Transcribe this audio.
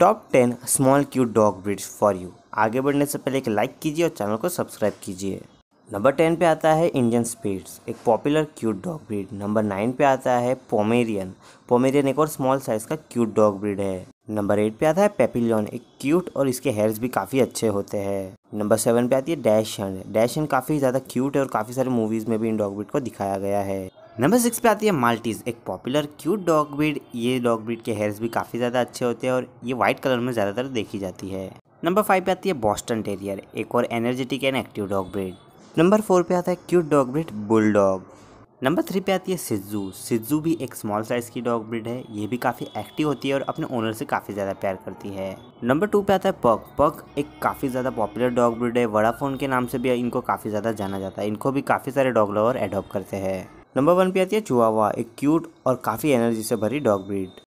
top ten small cute dog breeds for you आगे बढ़ने से पहले एक लाइक कीजिए और चैनल को सब्सक्राइब कीजिए नंबर टेन पे आता है इंडियन स्पीड्स एक popular cute dog breed number nine पे आता है पोमेरियन पोमेरियन एक और स्मॉल साइज का क्यूट डॉग ब्रीड है नंबर एट पे आता है पेपिलियन एक क्यूट और इसके हेयर्स भी काफ़ी अच्छे होते हैं नंबर सेवन पे आती है डैश हंड डैश हंड काफ़ी ज़्यादा क्यूट है और काफ़ी सारे मूवीज़ में भी इन डॉग ब्रीड को दिखाया गया है नंबर सिक्स पे आती है माल्टीज़ एक पॉपुलर क्यूट डॉग ब्रीड ये डॉग ब्रीड के हेयर्स भी काफ़ी ज़्यादा अच्छे होते हैं और ये व्हाइट कलर में ज़्यादातर देखी जाती है नंबर फाइव पे आती है बॉस्टन टेरियर एक और energetic and active dog breed number four पे आता है cute dog breed bull dog number three पे आती है सिज्जू सिज्जू भी एक स्मॉल साइज़ की डॉग ब्रीड है ये भी काफ़ी एक्टिव होती है और अपने ओनर से काफ़ी ज़्यादा प्यार करती है नंबर टू पे आता है पक पक एक काफ़ी ज़्यादा पॉपुलर डॉग ब्रीड है वडाफोन के नाम से भी इनको काफ़ी ज़्यादा जाना जाता है इनको भी काफ़ी सारे डॉग लवर एडॉप्ट करते हैं नंबर वन पे आती है चुआवा एक क्यूट और काफ़ी एनर्जी से भरी डॉग ब्रीड